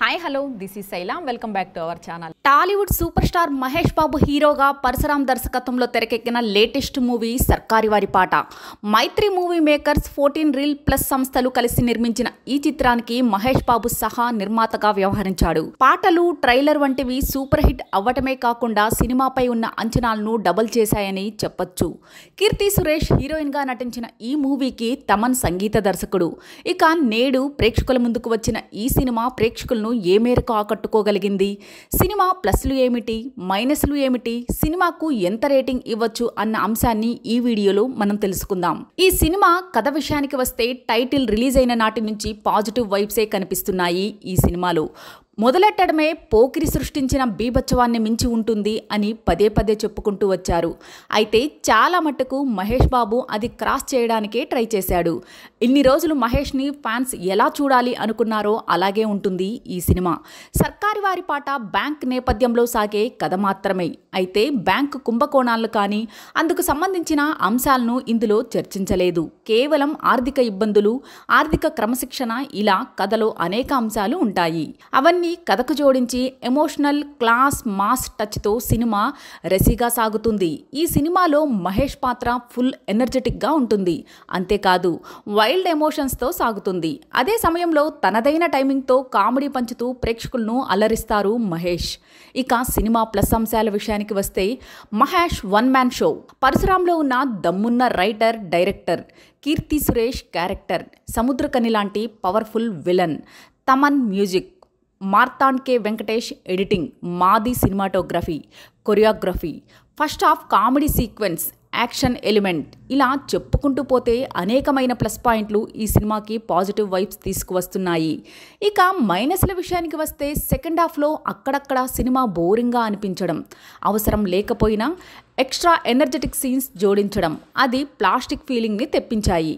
hi hello this is Sailam welcome back to our channel Tollywood super star Mahesh Babu హీరోగా పరశురామ్ దర్శకత్వంలో తెరకెక్కిన latest movie Sarkari Vaari Paata Mythri movie makers fourteen reel plus సంస్థలు కలిసి నిర్మించిన ఈ చిత్రానికి మహేష్ బాబు సహా నిర్మాతగా వ్యవహరించాడు పాటలు ట్రైలర్ వంటివి సూపర్ హిట్ అవ్వటమే కాకుండా సినిమాపై ఉన్న అంచనాలను డబుల్ చేశాయని చెప్పొచ్చు కీర్తి సురేష్ హీరోయిన్గా నటించిన ఈ మూవీకి తమన్ సంగీత దర్శకుడు ఇక నేడు ప్రేక్షకుల ముందుకు వచ్చిన ఈ సినిమా ప్రేక్షకులను ప్రేక్షకులను ఏ మేరకు ఆకట్టుకోగలిగింది సినిమా ప్లస్లు ఏమిటి మైనస్లు ఏమిటి సినిమాకు ఎంత రేటింగ్ ఇవ్వచ్చు అన్న అంశాన్ని ఈ వీడియోలో మనం తెలుసుకుందాం ఈ సినిమా కథ విషయానికి వస్తే టైటిల్ రిలీజ్ అయిన నాటి నుంచి పాజిటివ్ వైబ్సే కనిపిస్తున్నాయి ఈ సినిమాలో మొదలెట్టడమే పోకిరి సృష్టించిన బీభత్సవాన్ని మించి ఉంటుంది అని పదే పదే చెప్పుకుంటూ వచ్చారు అయితే చాలా మట్టుకు మహేష్ బాబు అది క్రాస్ చేయడానికే ట్రై చేశాడు ఇన్ని రోజులు మహేష్ని ఫ్యాన్స్ ఎలా చూడాలి అనుకున్నారో అలాగే ఉంటుంది ఈ సినిమా సర్కారు వారి పాట బ్యాంక్ నేపథ్యంలో సాగే కథ మాత్రమే అయితే బ్యాంక్ కుంభకోణాలు కానీ అందుకు సంబంధించిన అంశాలను ఇందులో చర్చించలేదు కేవలం ఆర్థిక ఇబ్బందులు ఆర్థిక క్రమశిక్షణ ఇలా కథలో అనేక అంశాలు ఉంటాయి అవన్నీ కథని కథకు జోడించి ఎమోషనల్ క్లాస్ మాస్ టచ్తో సినిమా రెసిగా సాగుతుంది ఈ సినిమాలో మహేష్ పాత్ర ఫుల్ ఎనర్జెటిక్గా ఉంటుంది అంతేకాదు వైల్డ్ ఎమోషన్స్తో సాగుతుంది అదే సమయంలో తనదైన టైమింగ్తో కామెడీ పంచుతూ ప్రేక్షకులను అలరిస్తారు మహేష్ ఇక సినిమా ప్లస్ అంశాల విషయానికి వస్తే మహేష్ వన్ మ్యాన్ షో పరశురాంలో ఉన్న దమ్మున్న writer director Keerthy Suresh character Samuthirakani లాంటి powerful villain Thaman music Marthand K Venkatesh editing Madhi cinematography choreography first half comedy sequence action element ఇలా చెప్పుకుంటూ పోతే అనేకమైన ప్లస్ పాయింట్లు ఈ సినిమాకి పాజిటివ్ వైబ్స్ తీసుకువస్తున్నాయి ఇక మైనస్ల విషయానికి వస్తే సెకండ్ హాఫ్లో అక్కడక్కడ సినిమా బోరింగ్గా అనిపించడం అవసరం లేకపోయినా ఎక్స్ట్రా ఎనర్జెటిక్ సీన్స్ జోడించడం అది ప్లాస్టిక్ ఫీలింగ్ని తెప్పించాయి